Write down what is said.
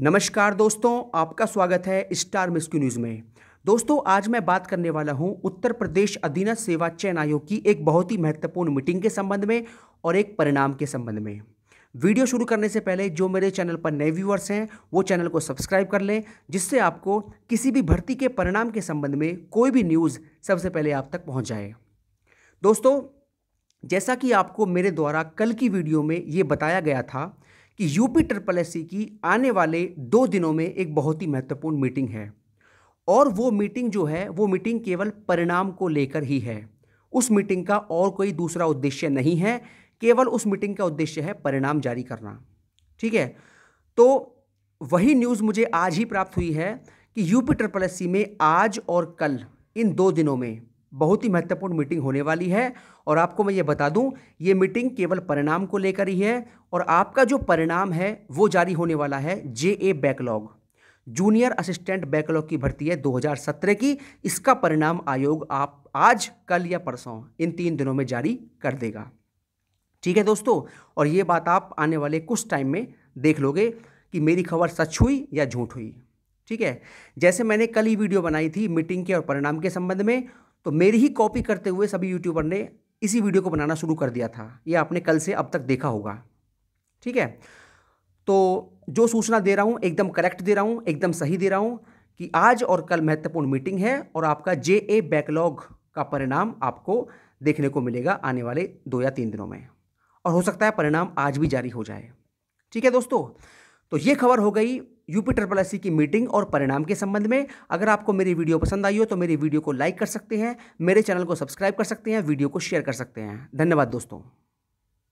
नमस्कार दोस्तों आपका स्वागत है स्टार मिस्क्यू न्यूज़ में दोस्तों आज मैं बात करने वाला हूं उत्तर प्रदेश अधीन सेवा चयन आयोग की एक बहुत ही महत्वपूर्ण मीटिंग के संबंध में और एक परिणाम के संबंध में वीडियो शुरू करने से पहले जो मेरे चैनल पर नए व्यूअर्स हैं वो चैनल को सब्सक्राइब कर लें जिससे आपको किसी भी भर्ती के परिणाम के संबंध में कोई भी न्यूज़ सबसे पहले आप तक पहुँच जाए दोस्तों जैसा कि आपको मेरे द्वारा कल की वीडियो में ये बताया गया था कि यूपी ट्रिपल एस की आने वाले दो दिनों में एक बहुत ही महत्वपूर्ण मीटिंग है और वो मीटिंग जो है वो मीटिंग केवल परिणाम को लेकर ही है उस मीटिंग का और कोई दूसरा उद्देश्य नहीं है केवल उस मीटिंग का उद्देश्य है परिणाम जारी करना ठीक है तो वही न्यूज़ मुझे आज ही प्राप्त हुई है कि यूपी ट्रिपल एस में आज और कल इन दो दिनों में बहुत ही महत्वपूर्ण मीटिंग होने वाली है और आपको मैं ये बता दूं ये मीटिंग केवल परिणाम को लेकर ही है और आपका जो परिणाम है वो जारी होने वाला है J A backlog junior assistant backlog की भर्ती है 2017 की इसका परिणाम आयोग आप आज कल या परसों इन तीन दिनों में जारी कर देगा ठीक है दोस्तों और ये बात आप आने वाले कुछ टाइम में देख लोगे कि मेरी खबर सच हुई या झूठ हुई ठीक है जैसे मैंने कल ही वीडियो बनाई थी मीटिंग के और परिणाम के संबंध में तो मेरी ही कॉपी करते हुए सभी यूट्यूबर ने इसी वीडियो को बनाना शुरू कर दिया था ये आपने कल से अब तक देखा होगा ठीक है तो जो सूचना दे रहा हूँ एकदम करेक्ट दे रहा हूँ एकदम सही दे रहा हूँ कि आज और कल महत्वपूर्ण मीटिंग है और आपका जे ए बैकलॉग का परिणाम आपको देखने को मिलेगा आने वाले दो या तीन दिनों में और हो सकता है परिणाम आज भी जारी हो जाए ठीक है दोस्तों तो ये खबर हो गई यूपी ट्रिपल एस की मीटिंग और परिणाम के संबंध में अगर आपको मेरी वीडियो पसंद आई हो तो मेरी वीडियो को लाइक कर सकते हैं मेरे चैनल को सब्सक्राइब कर सकते हैं वीडियो को शेयर कर सकते हैं धन्यवाद दोस्तों